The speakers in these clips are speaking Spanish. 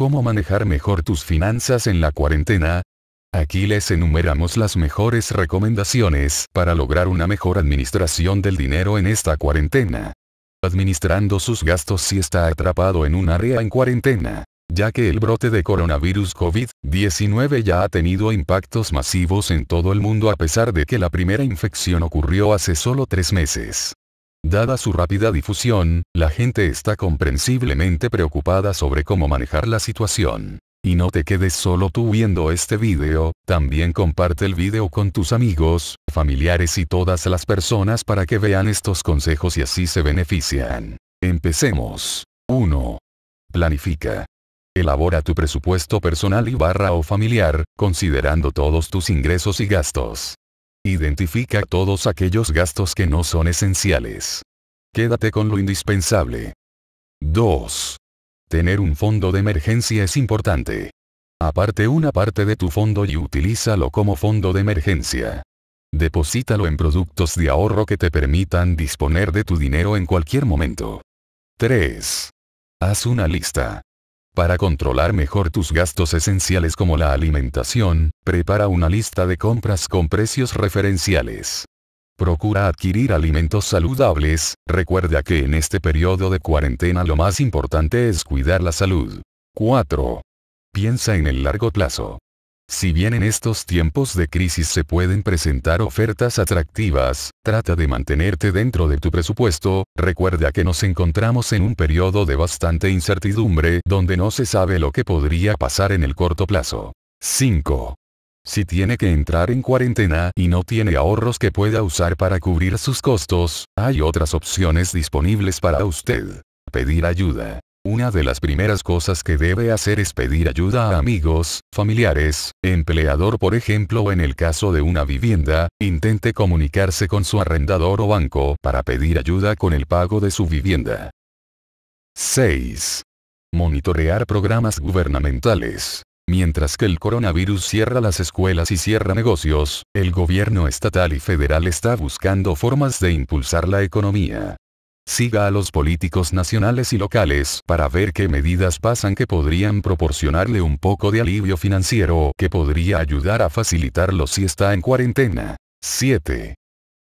¿Cómo manejar mejor tus finanzas en la cuarentena? Aquí les enumeramos las mejores recomendaciones para lograr una mejor administración del dinero en esta cuarentena. Administrando sus gastos si está atrapado en un área en cuarentena ya que el brote de coronavirus COVID-19 ya ha tenido impactos masivos en todo el mundo a pesar de que la primera infección ocurrió hace solo tres meses. Dada su rápida difusión, la gente está comprensiblemente preocupada sobre cómo manejar la situación. Y no te quedes solo tú viendo este video, también comparte el video con tus amigos, familiares y todas las personas para que vean estos consejos y así se benefician. Empecemos. 1. Planifica. Elabora tu presupuesto personal y barra o familiar, considerando todos tus ingresos y gastos. Identifica todos aquellos gastos que no son esenciales. Quédate con lo indispensable. 2. Tener un fondo de emergencia es importante. Aparte una parte de tu fondo y utilízalo como fondo de emergencia. Deposítalo en productos de ahorro que te permitan disponer de tu dinero en cualquier momento. 3. Haz una lista. Para controlar mejor tus gastos esenciales como la alimentación, prepara una lista de compras con precios referenciales. Procura adquirir alimentos saludables, recuerda que en este periodo de cuarentena lo más importante es cuidar la salud. 4. Piensa en el largo plazo. Si bien en estos tiempos de crisis se pueden presentar ofertas atractivas, trata de mantenerte dentro de tu presupuesto, recuerda que nos encontramos en un periodo de bastante incertidumbre donde no se sabe lo que podría pasar en el corto plazo. 5. Si tiene que entrar en cuarentena y no tiene ahorros que pueda usar para cubrir sus costos, hay otras opciones disponibles para usted. Pedir ayuda. Una de las primeras cosas que debe hacer es pedir ayuda a amigos, familiares, empleador por ejemplo o en el caso de una vivienda, intente comunicarse con su arrendador o banco para pedir ayuda con el pago de su vivienda. 6. Monitorear programas gubernamentales. Mientras que el coronavirus cierra las escuelas y cierra negocios, el gobierno estatal y federal está buscando formas de impulsar la economía siga a los políticos nacionales y locales para ver qué medidas pasan que podrían proporcionarle un poco de alivio financiero o que podría ayudar a facilitarlo si está en cuarentena. 7.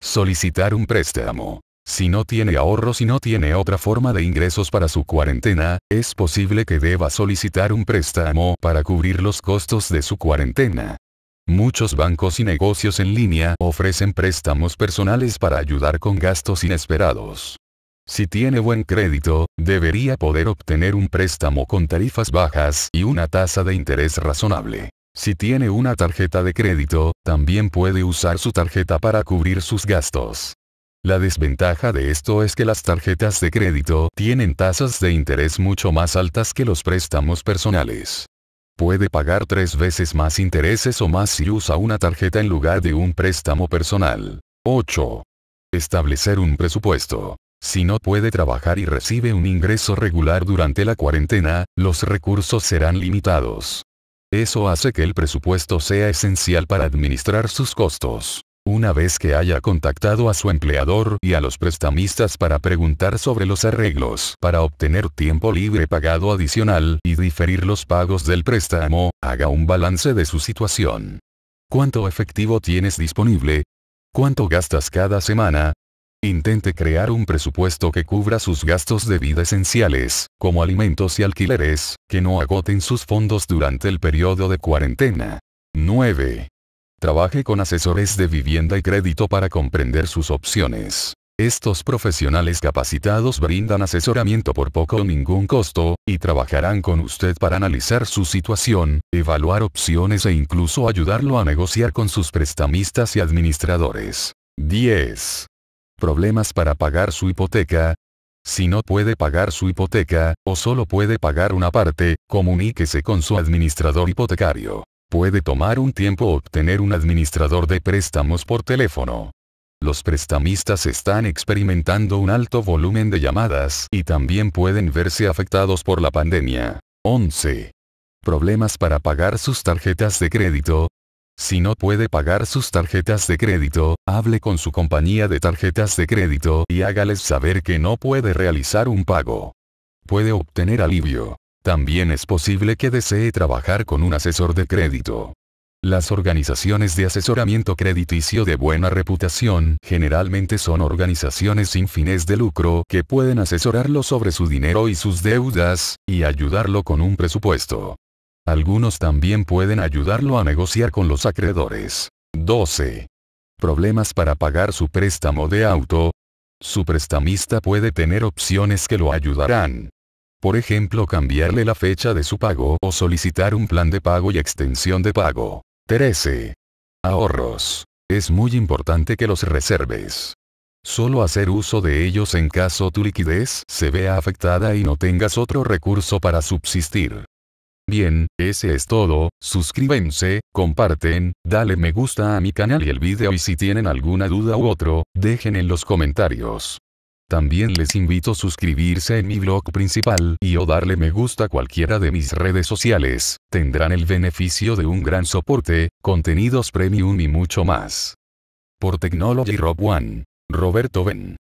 Solicitar un préstamo. Si no tiene ahorros y no tiene otra forma de ingresos para su cuarentena, es posible que deba solicitar un préstamo para cubrir los costos de su cuarentena. Muchos bancos y negocios en línea ofrecen préstamos personales para ayudar con gastos inesperados. Si tiene buen crédito, debería poder obtener un préstamo con tarifas bajas y una tasa de interés razonable. Si tiene una tarjeta de crédito, también puede usar su tarjeta para cubrir sus gastos. La desventaja de esto es que las tarjetas de crédito tienen tasas de interés mucho más altas que los préstamos personales. Puede pagar tres veces más intereses o más si usa una tarjeta en lugar de un préstamo personal. 8. Establecer un presupuesto. Si no puede trabajar y recibe un ingreso regular durante la cuarentena, los recursos serán limitados. Eso hace que el presupuesto sea esencial para administrar sus costos. Una vez que haya contactado a su empleador y a los prestamistas para preguntar sobre los arreglos para obtener tiempo libre pagado adicional y diferir los pagos del préstamo, haga un balance de su situación. ¿Cuánto efectivo tienes disponible? ¿Cuánto gastas cada semana? Intente crear un presupuesto que cubra sus gastos de vida esenciales, como alimentos y alquileres, que no agoten sus fondos durante el periodo de cuarentena. 9. Trabaje con asesores de vivienda y crédito para comprender sus opciones. Estos profesionales capacitados brindan asesoramiento por poco o ningún costo, y trabajarán con usted para analizar su situación, evaluar opciones e incluso ayudarlo a negociar con sus prestamistas y administradores. 10 problemas para pagar su hipoteca. Si no puede pagar su hipoteca, o solo puede pagar una parte, comuníquese con su administrador hipotecario. Puede tomar un tiempo obtener un administrador de préstamos por teléfono. Los prestamistas están experimentando un alto volumen de llamadas y también pueden verse afectados por la pandemia. 11. Problemas para pagar sus tarjetas de crédito. Si no puede pagar sus tarjetas de crédito, hable con su compañía de tarjetas de crédito y hágales saber que no puede realizar un pago. Puede obtener alivio. También es posible que desee trabajar con un asesor de crédito. Las organizaciones de asesoramiento crediticio de buena reputación generalmente son organizaciones sin fines de lucro que pueden asesorarlo sobre su dinero y sus deudas, y ayudarlo con un presupuesto. Algunos también pueden ayudarlo a negociar con los acreedores. 12. Problemas para pagar su préstamo de auto. Su prestamista puede tener opciones que lo ayudarán. Por ejemplo, cambiarle la fecha de su pago o solicitar un plan de pago y extensión de pago. 13. Ahorros. Es muy importante que los reserves. Solo hacer uso de ellos en caso tu liquidez se vea afectada y no tengas otro recurso para subsistir. Bien, ese es todo, suscríbanse, comparten, dale me gusta a mi canal y el video y si tienen alguna duda u otro, dejen en los comentarios. También les invito a suscribirse en mi blog principal y o darle me gusta a cualquiera de mis redes sociales, tendrán el beneficio de un gran soporte, contenidos premium y mucho más. Por Technology Rob One. Roberto Ben.